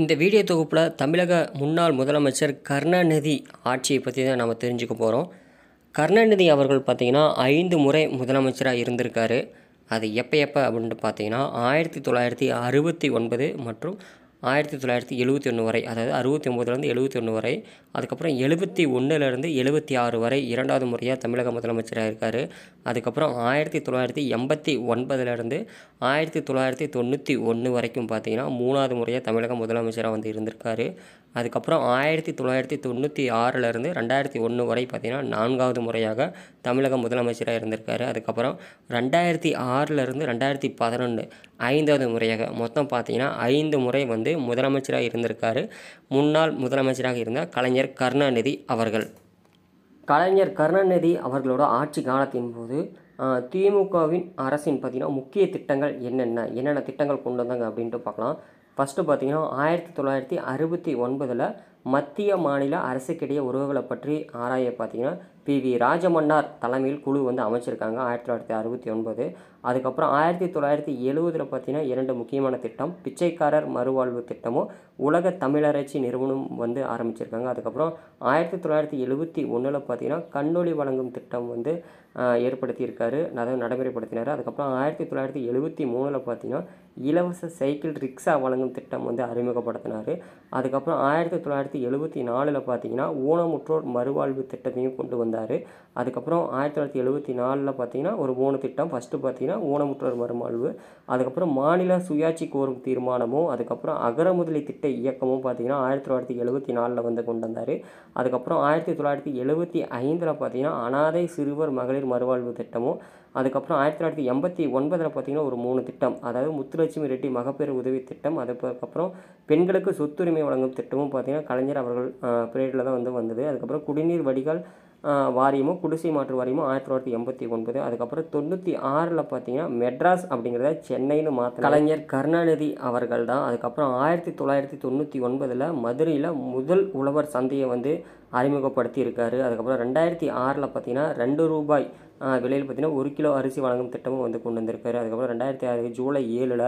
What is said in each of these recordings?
இந்த வீடியோ தொகுப்பில் தமிழக முன்னாள் முதலமைச்சர் கருணாநிதி ஆட்சியை பற்றி தான் நம்ம தெரிஞ்சுக்க போகிறோம் கருணாநிதி அவர்கள் பார்த்திங்கன்னா ஐந்து முறை முதலமைச்சராக இருந்திருக்காரு அது எப்போ எப்போ அப்படின்ட்டு பார்த்தீங்கன்னா ஆயிரத்தி தொள்ளாயிரத்தி அறுபத்தி ஒன்பது மற்றும் ஆயிரத்தி தொள்ளாயிரத்தி எழுபத்தி ஒன்று வரை அதாவது அறுபத்தி ஒம்பதுலேருந்து எழுபத்தி ஒன்று வரை அதுக்கப்புறம் எழுபத்தி ஒன்றுலேருந்து எழுபத்தி ஆறு வரை இரண்டாவது முறையாக தமிழக முதலமைச்சராக இருக்கார் அதுக்கப்புறம் ஆயிரத்தி தொள்ளாயிரத்தி எண்பத்தி ஒன்பதுலேருந்து ஆயிரத்தி தொள்ளாயிரத்தி தொண்ணூற்றி ஒன்று வரைக்கும் பார்த்திங்கன்னா மூணாவது முறையாக தமிழக முதலமைச்சராக வந்து இருந்திருக்காரு அதுக்கப்புறம் ஆயிரத்தி தொள்ளாயிரத்தி தொண்ணூற்றி ஆறிலேருந்து ரெண்டாயிரத்தி ஒன்று வரை பார்த்திங்கன்னா நான்காவது முறையாக தமிழக முதலமைச்சராக இருந்திருக்காரு அதுக்கப்புறம் ரெண்டாயிரத்தி ஆறிலேருந்து ரெண்டாயிரத்தி பதினொன்று ஐந்தாவது முறையாக மொத்தம் பார்த்திங்கன்னா ஐந்து முறை வந்து முதலமைச்சராக இருந்திருக்காரு முன்னாள் முதலமைச்சராக இருந்த கலைஞர் கருணாநிதி அவர்கள் கலைஞர் கருணாநிதி அவர்களோட ஆட்சி காலத்தின் போது திமுகவின் அரசின் பார்த்திங்கன்னா முக்கிய திட்டங்கள் என்னென்ன என்னென்ன திட்டங்கள் கொண்டு வந்தாங்க அப்படின்ட்டு பார்க்கலாம் ஃபஸ்ட்டு பார்த்திங்கன்னா ஆயிரத்தி தொள்ளாயிரத்தி அறுபத்தி ஒன்பதில் மத்திய மாநில அரசுக்கிடையே உறவுகளை பற்றி ஆராய பார்த்திங்கன்னா பி வி ராஜமன்னார் தலைமையில் குழு வந்து அமைச்சிருக்காங்க ஆயிரத்தி தொள்ளாயிரத்தி அறுபத்தி ஒன்பது அதுக்கப்புறம் ஆயிரத்தி தொள்ளாயிரத்தி எழுபதில் பார்த்தீங்கன்னா இரண்டு முக்கியமான திட்டம் பிச்சைக்காரர் மறுவாழ்வு திட்டமும் உலக தமிழரசி நிறுவனம் வந்து ஆரம்பிச்சிருக்காங்க அதுக்கப்புறம் ஆயிரத்தி தொள்ளாயிரத்தி எழுபத்தி ஒன்றில் பார்த்தீங்கன்னா கண்ணொளி வழங்கும் திட்டம் வந்து ஏற்படுத்தியிருக்காரு அதை நடைமுறைப்படுத்தினார் அதுக்கப்புறம் ஆயிரத்தி தொள்ளாயிரத்தி எழுபத்தி மூணில் பார்த்தீங்கன்னா இலவச சைக்கிள் ரிக்ஷா வழங்கும் திட்டம் வந்து அறிமுகப்படுத்தினார் அதுக்கப்புறம் ஆயிரத்தி தொள்ளாயிரத்தி எழுபத்தி நாலில் பார்த்தீங்கன்னா ஊனமுற்றோர் மறுவாழ்வு திட்டத்தையும் கொண்டு வந்து இருந்தார் அதுக்கப்புறம் ஆயிரத்தி தொள்ளாயிரத்தி எழுபத்தி நாலில் பார்த்தீங்கன்னா ஒரு மூணு திட்டம் ஃபஸ்ட்டு பார்த்தீங்கன்னா ஊனமுற்றோர் மறுமாழ்வு அதுக்கப்புறம் மாநில சுயாட்சி கோரும் தீர்மானமும் அதுக்கப்புறம் அகர முதலி திட்ட இயக்கமும் பார்த்தீங்கன்னா ஆயிரத்தி தொள்ளாயிரத்தி எழுபத்தி நாலில் வந்து கொண்டு வந்தார் அதுக்கப்புறம் ஆயிரத்தி தொள்ளாயிரத்தி எழுபத்தி ஐந்தில் பார்த்தீங்கன்னா அனாதை சிறுவர் மகளிர் மறுவாழ்வு திட்டமும் அதுக்கப்புறம் ஆயிரத்தி தொள்ளாயிரத்தி எண்பத்தி ஒன்பதில் பார்த்தீங்கன்னா ஒரு மூணு திட்டம் அதாவது முத்துலட்சுமி ரெட்டி மகப்பேறு உதவி திட்டம் அதுக்கப்புறம் பெண்களுக்கு சொத்துரிமை வழங்கும் திட்டமும் பார்த்திங்கன்னா கலைஞர் அவர்கள் பீரியடில் தான் வந்து வந்தது அதுக்கப்புறம் குடிநீர் வடிகால் வாரியமும் குடிசை மாற்று வாரியமும் ஆயிரத்தி தொள்ளாயிரத்தி எண்பத்தி ஒன்பது அதுக்கப்புறம் தொண்ணூற்றி ஆறில் பார்த்தீங்கன்னா மெட்ராஸ் அப்படிங்கிறத சென்னைன்னு மாற்ற கலைஞர் கருணாநிதி அவர்கள் தான் அதுக்கப்புறம் ஆயிரத்தி தொள்ளாயிரத்தி தொண்ணூற்றி ஒன்பதில் மதுரையில் முதல் உழவர் சந்தையை வந்து அறிமுகப்படுத்தி இருக்காரு அதுக்கப்புறம் ரெண்டாயிரத்தி ஆறில் பார்த்தீங்கன்னா ரெண்டு ரூபாய் விலையில் பார்த்திங்கன்னா ஒரு கிலோ அரிசி வழங்கும் திட்டமும் வந்து கொண்டு வந்திருக்காரு அதுக்கப்புறம் ரெண்டாயிரத்தி ஆறு ஜூலை ஏழில்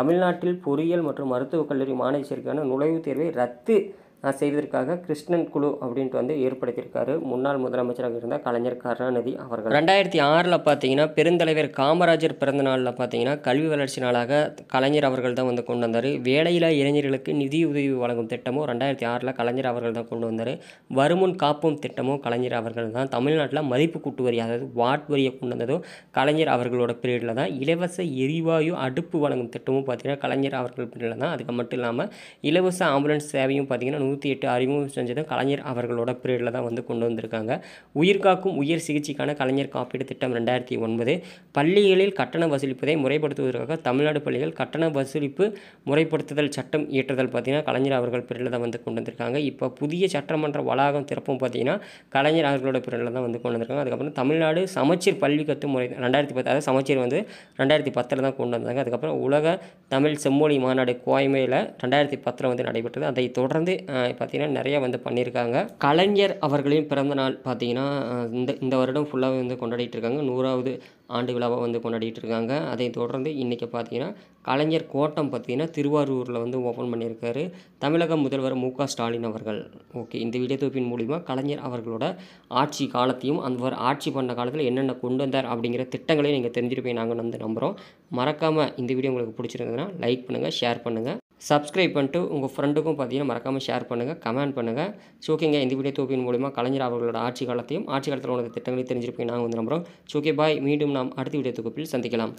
தமிழ்நாட்டில் பொறியியல் மற்றும் மருத்துவக் கல்லூரி மாணவி சேர்க்கையான நுழைவுத் தேர்வை ரத்து செய்வதற்காக கிருஷ்ணன் குழு அப்படின்ட்டு வந்து ஏற்படுத்தியிருக்காரு முன்னாள் முதலமைச்சராக இருந்த கலைஞர் கருணாநிதி அவர்கள் ரெண்டாயிரத்தி ஆறில் பார்த்தீங்கன்னா பெருந்தலைவர் காமராஜர் பிறந்த நாளில் பார்த்தீங்கன்னா கல்வி வளர்ச்சி நாளாக கலைஞர் அவர்கள் தான் வந்து கொண்டு வந்தார் வேலையில்லா இளைஞர்களுக்கு நிதி உதவி வழங்கும் திட்டமும் ரெண்டாயிரத்தி ஆறில் கலைஞர் அவர்கள் தான் கொண்டு வந்தார் வருமுன் காப்போம் திட்டமும் கலைஞர் அவர்கள் தான் தமிழ்நாட்டில் மதிப்பு கூட்டு வரி அதாவது வாட் வரியை கொண்டு வந்ததும் கலைஞர் அவர்களோட பீரியடில் தான் இலவச எரிவாயு அடுப்பு வழங்கும் திட்டமும் பார்த்தீங்கன்னா கலைஞர் அவர்கள் பீரியடில் தான் அதுக்கு மட்டும் இல்லாமல் இலவச ஆம்புலன்ஸ் சேவையும் பார்த்தீங்கன்னா நூற்றி எட்டு அறிமுகம் செஞ்சதும் கலைஞர் அவர்களோட பீரியடில் தான் வந்து கொண்டு வந்திருக்காங்க உயிர்காக்கும் உயிர் சிகிச்சைக்கான கலைஞர் காப்பீடு திட்டம் ரெண்டாயிரத்தி ஒன்பது பள்ளிகளில் கட்டண வசூலிப்பதை முறைப்படுத்துவதற்காக தமிழ்நாடு பள்ளிகள் கட்டண வசூலிப்பு முறைப்படுத்துதல் சட்டம் இயற்றுதல் பார்த்திங்கன்னா கலைஞர் அவர்கள் பீரியடில் தான் வந்து கொண்டு வந்திருக்காங்க இப்போ புதிய சட்டமன்ற வளாகம் திறப்பும் பார்த்திங்கன்னா கலைஞர் அவர்களோட பீரியடில் தான் வந்து கொண்டு வந்திருக்காங்க அதுக்கப்புறம் தமிழ்நாடு சமச்சீர் பள்ளி கற்று முறை ரெண்டாயிரத்தி பத்து அதாவது சமச்சீர் வந்து ரெண்டாயிரத்தி பத்தில் தான் கொண்டு வந்தாங்க அதுக்கப்புறம் உலக தமிழ் செம்மொழி மாநாடு கோயமையில் ரெண்டாயிரத்தி பத்தில் வந்து நடைபெற்றது அதை தொடர்ந்து பார்த்திங்கன்னா நிறையா வந்து பண்ணியிருக்காங்க கலைஞர் அவர்களின் பிறந்த நாள் பார்த்திங்கன்னா இந்த இந்த வருடம் ஃபுல்லாகவே வந்து கொண்டாடிட்டு இருக்காங்க நூறாவது ஆண்டு விழாவாக வந்து கொண்டாடிட்டு இருக்காங்க அதை தொடர்ந்து இன்றைக்கி பார்த்திங்கன்னா கலைஞர் கோட்டம் பார்த்திங்கன்னா திருவாரூரில் வந்து ஓப்பன் பண்ணியிருக்காரு தமிழக முதல்வர் மு ஸ்டாலின் அவர்கள் ஓகே இந்த வீடியோ தொகுப்பின் மூலிமா கலைஞர் அவர்களோட ஆட்சி காலத்தையும் அந்த ஆட்சி பண்ண காலத்தில் என்னென்ன கொண்டு வந்தார் அப்படிங்கிற திட்டங்களையும் நீங்கள் தெரிஞ்சிருப்பேன் நாங்கள் வந்து நம்புகிறோம் மறக்காமல் இந்த வீடியோ உங்களுக்கு பிடிச்சிருந்ததுன்னா லைக் பண்ணுங்கள் ஷேர் பண்ணுங்கள் சப்ஸ்கிரைப் பண்ணிட்டு உங்கள் ஃப்ரெண்டுக்கும் பார்த்தீங்கன்னா மறக்காமல் ஷேர் பண்ணுங்கள் கமெண்ட் பண்ணுங்கள் சோக்கிங்க இந்த வீடியோ தொகுப்பின் மூலிமா கலைஞர் அவர்களோட ஆட்சி காலத்தையும் ஆட்சி காலத்தில் உள்ள திட்டங்களையும் தெரிஞ்சிருப்பீங்க நாங்கள் வந்து நம்புகிறோம் சோகே பாய் மீண்டும் நாம் அடுத்த வீடியோ தொகுப்பில் சந்திக்கலாம்